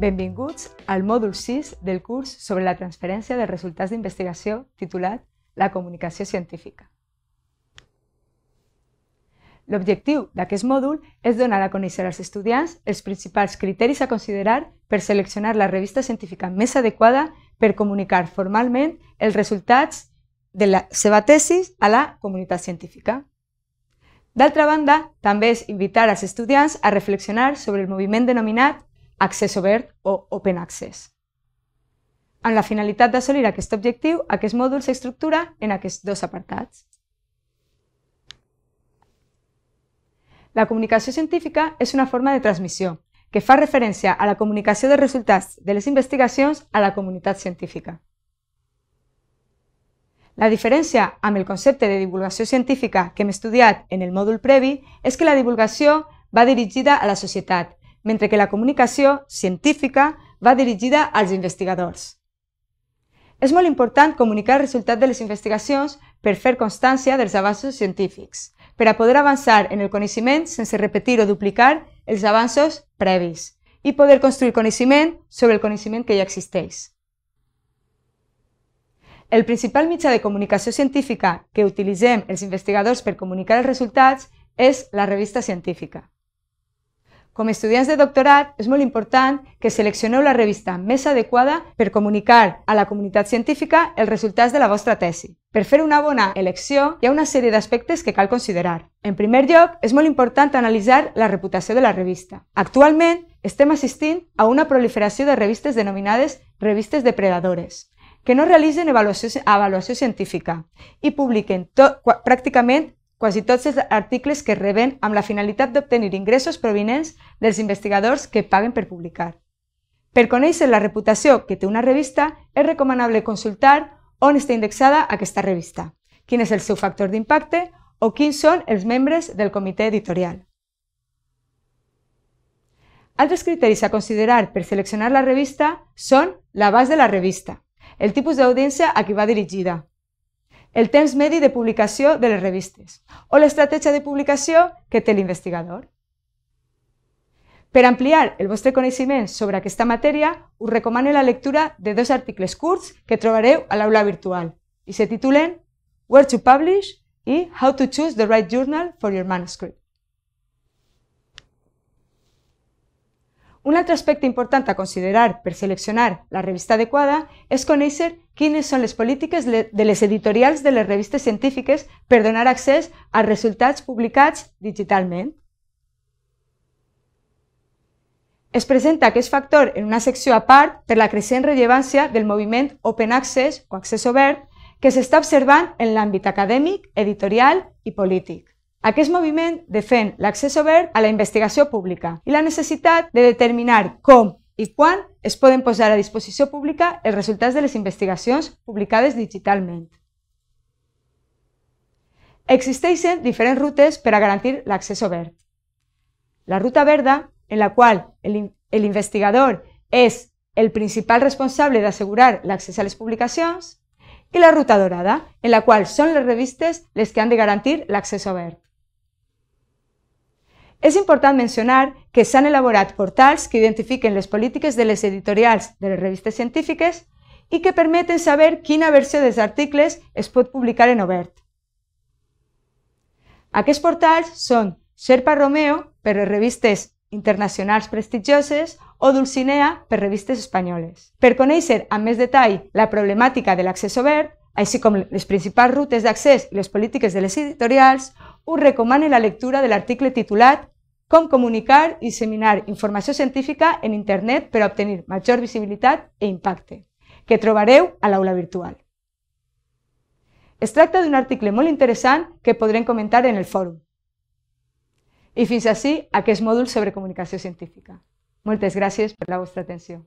Benvinguts al mòdul 6 del curs sobre la transferència de resultats d'investigació titulat La comunicació científica. L'objectiu d'aquest mòdul és donar a conèixer als estudiants els principals criteris a considerar per seleccionar la revista científica més adequada per comunicar formalment els resultats de la seva tesi a la comunitat científica. D'altra banda, també és invitar als estudiants a reflexionar sobre el moviment denominat accés obert o open access. Amb la finalitat d'assolir aquest objectiu, aquest mòdul s'estructura en aquests dos apartats. La comunicació científica és una forma de transmissió que fa referència a la comunicació de resultats de les investigacions a la comunitat científica. La diferència amb el concepte de divulgació científica que hem estudiat en el mòdul previ és que la divulgació va dirigida a la societat mentre que la comunicació científica va dirigida als investigadors. És molt important comunicar el resultat de les investigacions per fer constància dels avanços científics, per a poder avançar en el coneixement sense repetir o duplicar els avanços previs i poder construir coneixement sobre el coneixement que ja existeix. El principal mitjà de comunicació científica que utilitzem els investigadors per comunicar els resultats és la revista científica. Com a estudiants de doctorat, és molt important que seleccioneu la revista més adequada per comunicar a la comunitat científica els resultats de la vostra tesi. Per fer una bona elecció, hi ha una sèrie d'aspectes que cal considerar. En primer lloc, és molt important analitzar la reputació de la revista. Actualment, estem assistint a una proliferació de revistes denominades revistes depredadores, que no realitzen avaluació, avaluació científica i publiquen tot, pràcticament quasi tots els articles que reben amb la finalitat d'obtenir ingressos provenents dels investigadors que paguen per publicar. Per conèixer la reputació que té una revista, és recomanable consultar on està indexada aquesta revista, quin és el seu factor d'impacte o quins són els membres del comitè editorial. Altres criteris a considerar per seleccionar la revista són l'abast de la revista, el tipus d'audiència a qui va dirigida, el temps medi de publicació de les revistes o l'estratègia de publicació que té l'investigador. Per ampliar el vostre coneixement sobre aquesta matèria, us recomano la lectura de dos articles curts que trobareu a l'aula virtual i se titulen Where to Publish i How to Choose the Right Journal for Your Manuscript. Un altre aspecte important a considerar per seleccionar la revista adequada és conèixer quines són les polítiques de les editorials de les revistes científiques per donar accés als resultats publicats digitalment. Es presenta aquest factor en una secció a part per la creixent rellevància del moviment Open Access o Accés Obert que s'està observant en l'àmbit acadèmic, editorial i polític. Aquest moviment defèn l'accés obert a la investigació pública i la necessitat de determinar com i quan es poden posar a disposició pública els resultats de les investigacions publicades digitalment. Existeixen diferents rutes per a garantir l'accés obert. La ruta verda, en la qual l'investigador és el principal responsable d'assegurar l'accés a les publicacions, i la ruta dorada, en la qual són les revistes les que han de garantir l'accés obert. És important mencionar que s'han elaborat portals que identifiquen les polítiques de les editorials de les revistes científiques i que permeten saber quina versió dels articles es pot publicar en obert. Aquests portals són Sherpa Romeo per les revistes internacionals prestigioses o Dulcinea per revistes espanyoles. Per conèixer amb més detall la problemàtica de l'accés obert, així com les principals rutes d'accés i les polítiques de les editorials, us recomano la lectura de l'article titulat Com comunicar i seminar informació científica en internet per obtenir major visibilitat i e impacte, que trobareu a l'aula virtual. Es tracta d'un article molt interessant que podrem comentar en el fòrum. I fins així aquest mòdul sobre comunicació científica. Moltes gràcies per la vostra atenció.